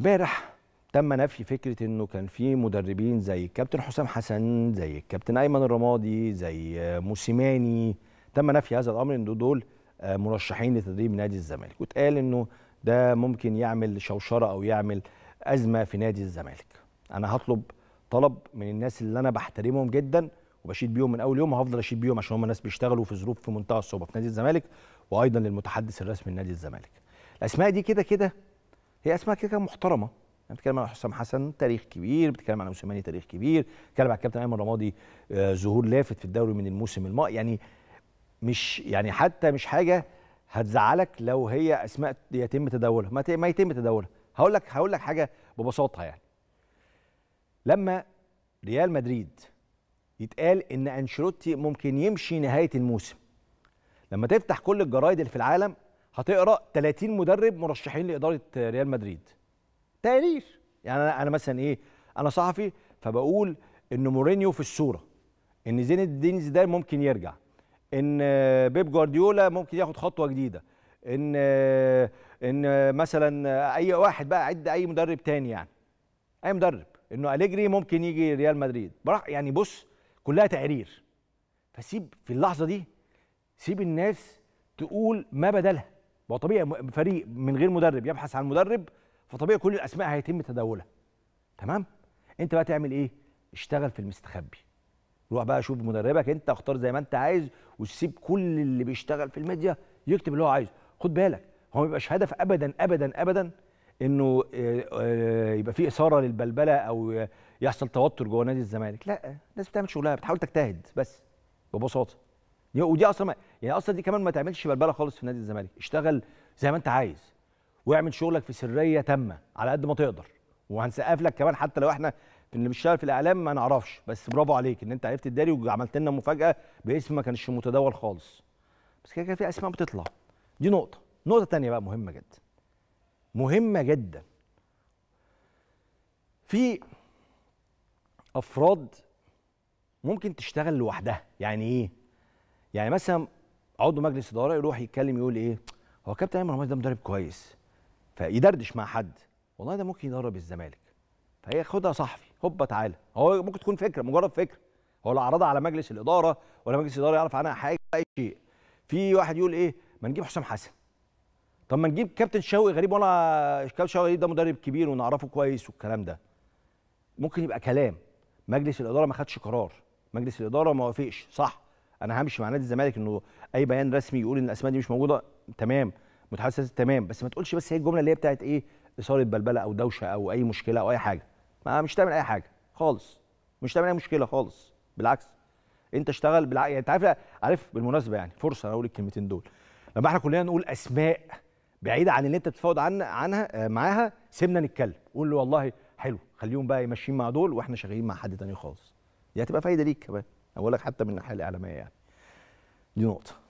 امبارح تم نفي فكره انه كان في مدربين زي الكابتن حسام حسن زي الكابتن ايمن الرمادي زي آه، موسيماني تم نفي هذا الامر ان دول آه، مرشحين لتدريب نادي الزمالك واتقال انه ده ممكن يعمل شوشره او يعمل ازمه في نادي الزمالك انا هطلب طلب من الناس اللي انا بحترمهم جدا وبشيد بيهم من اول يوم وهفضل اشيد بيهم عشان هم ناس بيشتغلوا في ظروف في منتهى الصعوبه في نادي الزمالك وايضا للمتحدث الرسمي لنادي الزمالك الاسماء دي كده كده هي اسماء كده كانت محترمه يعني بتتكلم عن حسام حسن تاريخ كبير بتتكلم عن موسيماني تاريخ كبير بتتكلم عن الكابتن ايمن رمادي آه، ظهور لافت في الدوري من الموسم الماضي يعني مش يعني حتى مش حاجه هتزعلك لو هي اسماء يتم تداولها ما, ما يتم تداولها هقول لك هقول لك حاجه ببساطه يعني لما ريال مدريد يتقال ان انشيلوتي ممكن يمشي نهايه الموسم لما تفتح كل الجرايد اللي في العالم هتقرا 30 مدرب مرشحين لاداره ريال مدريد تقرير يعني انا مثلا ايه انا صحفي فبقول ان مورينيو في الصوره ان زين الدين زيدان ممكن يرجع ان بيب جوارديولا ممكن ياخد خطوه جديده ان ان مثلا اي واحد بقى عد اي مدرب تاني يعني اي مدرب انه اليجري ممكن يجي ريال مدريد براح يعني بص كلها تقرير فسيب في اللحظه دي سيب الناس تقول ما بدلها ما هو طبيعي فريق من غير مدرب يبحث عن مدرب فطبيعي كل الاسماء هيتم تداولها تمام انت بقى تعمل ايه اشتغل في المستخبي روح بقى شوف مدربك انت اختار زي ما انت عايز وسيب كل اللي بيشتغل في الميديا يكتب اللي هو عايزه خد بالك هو ما بيبقاش هدف ابدا ابدا ابدا انه آه، آه، يبقى في اثاره للبلبله او يحصل توتر جوه نادي الزمالك لا الناس بتعمل شغلها بتحاول تجتهد بس ببساطه ودي اصلا ما يعني اصلا دي كمان ما تعملش بلبله خالص في نادي الزمالك اشتغل زي ما انت عايز واعمل شغلك في سريه تامه على قد ما تقدر وهنسقف لك كمان حتى لو احنا اللي بيشتغل في الاعلام ما نعرفش بس برافو عليك ان انت عرفت تداري وعملت لنا مفاجاه باسم ما كانش متداول خالص بس كده كده في اسماء بتطلع دي نقطه نقطه تانية بقى مهمه جدا مهمه جدا في افراد ممكن تشتغل لوحدها يعني ايه يعني مثلا عضو مجلس اداره يروح يتكلم يقول ايه هو كابتن ايمن رمادي ده مدرب كويس فيدردش مع حد والله ده ممكن يدرب الزمالك فهي خدها صحفي هوبا تعالى هو ممكن تكون فكره مجرد فكره هو لا عرضها على مجلس الاداره ولا مجلس الاداره يعرف عنها حاجه اي شيء في واحد يقول ايه ما نجيب حسام حسن طب ما نجيب كابتن شوقي غريب وانا كابتن شوقي غريب ده مدرب كبير ونعرفه كويس والكلام ده ممكن يبقى كلام مجلس الاداره ما خدش قرار مجلس الاداره ما وافقش صح انا همشي مع نادي الزمالك انه اي بيان رسمي يقول ان الاسماء دي مش موجوده تمام متحسس تمام بس ما تقولش بس هي الجمله اللي هي بتاعت ايه اثاره بلبله او دوشه او اي مشكله او اي حاجه ما مش تعمل اي حاجه خالص مش تعمل اي مشكله خالص بالعكس انت اشتغل بالع... يعني انت عارف عارف بالمناسبه يعني فرصه انا اقول الكلمتين دول لما احنا كلنا نقول اسماء بعيده عن اللي انت بتتفاوض عن عنها آه، معاها سيبنا نتكلم قول له والله حلو خليهم بقى ماشيين مع دول واحنا شغالين مع حد تاني خالص دي هتبقى فايده ليك كمان اقول لك حتى من الناحيه الاعلاميه يعني دي نقطه